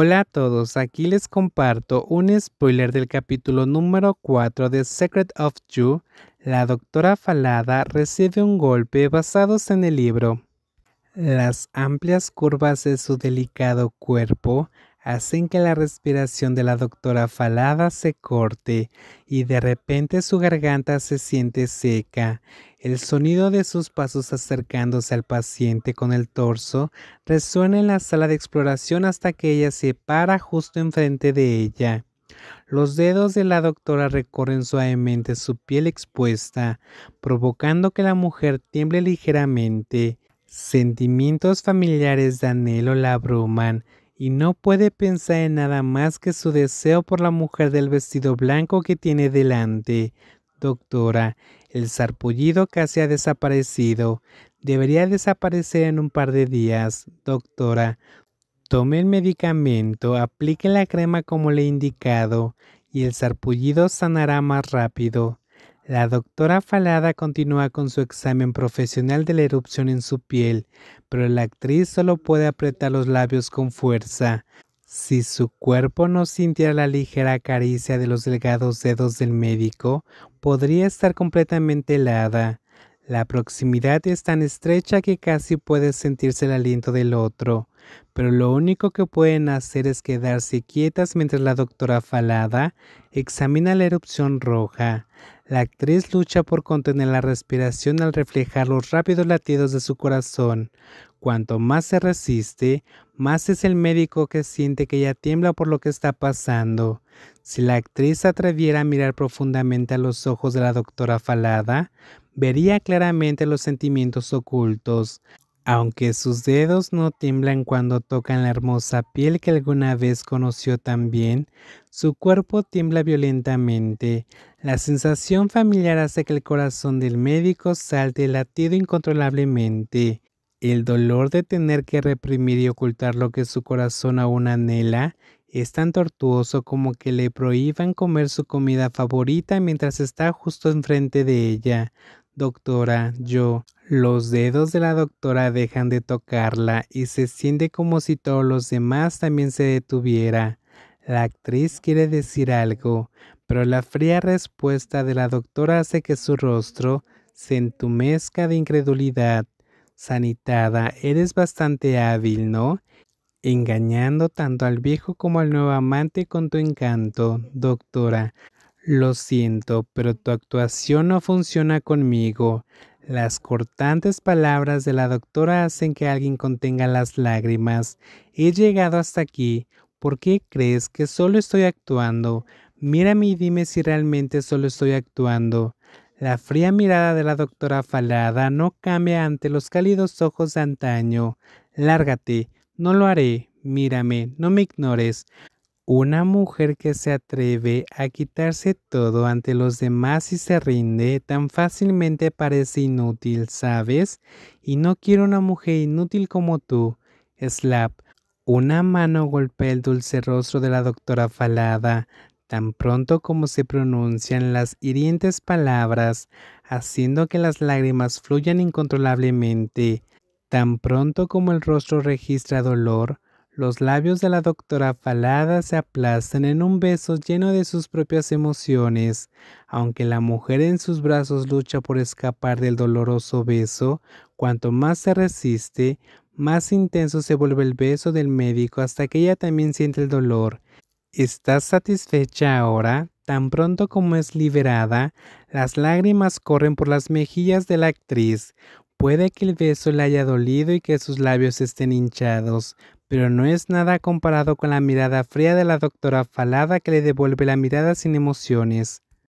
Hola a todos, aquí les comparto un spoiler del capítulo número 4 de Secret of You. La doctora Falada recibe un golpe basados en el libro. Las amplias curvas de su delicado cuerpo hacen que la respiración de la doctora Falada se corte y de repente su garganta se siente seca. El sonido de sus pasos acercándose al paciente con el torso resuena en la sala de exploración hasta que ella se para justo enfrente de ella. Los dedos de la doctora recorren suavemente su piel expuesta, provocando que la mujer tiemble ligeramente. Sentimientos familiares de anhelo la abruman y no puede pensar en nada más que su deseo por la mujer del vestido blanco que tiene delante. Doctora, el sarpullido casi ha desaparecido. Debería desaparecer en un par de días. Doctora, tome el medicamento, aplique la crema como le he indicado, y el sarpullido sanará más rápido. La doctora Falada continúa con su examen profesional de la erupción en su piel, pero la actriz solo puede apretar los labios con fuerza. Si su cuerpo no sintiera la ligera caricia de los delgados dedos del médico, podría estar completamente helada. La proximidad es tan estrecha que casi puede sentirse el aliento del otro pero lo único que pueden hacer es quedarse quietas mientras la doctora Falada examina la erupción roja. La actriz lucha por contener la respiración al reflejar los rápidos latidos de su corazón. Cuanto más se resiste, más es el médico que siente que ella tiembla por lo que está pasando. Si la actriz atreviera a mirar profundamente a los ojos de la doctora Falada, vería claramente los sentimientos ocultos aunque sus dedos no tiemblan cuando tocan la hermosa piel que alguna vez conoció tan bien, su cuerpo tiembla violentamente. La sensación familiar hace que el corazón del médico salte latido incontrolablemente. El dolor de tener que reprimir y ocultar lo que su corazón aún anhela es tan tortuoso como que le prohíban comer su comida favorita mientras está justo enfrente de ella. Doctora, yo, los dedos de la doctora dejan de tocarla y se siente como si todos los demás también se detuviera. La actriz quiere decir algo, pero la fría respuesta de la doctora hace que su rostro se entumezca de incredulidad. Sanitada, eres bastante hábil, ¿no? Engañando tanto al viejo como al nuevo amante con tu encanto, doctora. Lo siento, pero tu actuación no funciona conmigo. Las cortantes palabras de la doctora hacen que alguien contenga las lágrimas. He llegado hasta aquí. ¿Por qué crees que solo estoy actuando? Mírame y dime si realmente solo estoy actuando. La fría mirada de la doctora Falada no cambia ante los cálidos ojos de antaño. Lárgate, no lo haré, mírame, no me ignores. Una mujer que se atreve a quitarse todo ante los demás y se rinde tan fácilmente parece inútil, ¿sabes? Y no quiero una mujer inútil como tú. Slap. Una mano golpea el dulce rostro de la doctora Falada, tan pronto como se pronuncian las hirientes palabras, haciendo que las lágrimas fluyan incontrolablemente. Tan pronto como el rostro registra dolor, los labios de la doctora Falada se aplastan en un beso lleno de sus propias emociones. Aunque la mujer en sus brazos lucha por escapar del doloroso beso, cuanto más se resiste, más intenso se vuelve el beso del médico hasta que ella también siente el dolor. ¿Estás satisfecha ahora? Tan pronto como es liberada, las lágrimas corren por las mejillas de la actriz. Puede que el beso le haya dolido y que sus labios estén hinchados, pero no es nada comparado con la mirada fría de la doctora Falada que le devuelve la mirada sin emociones.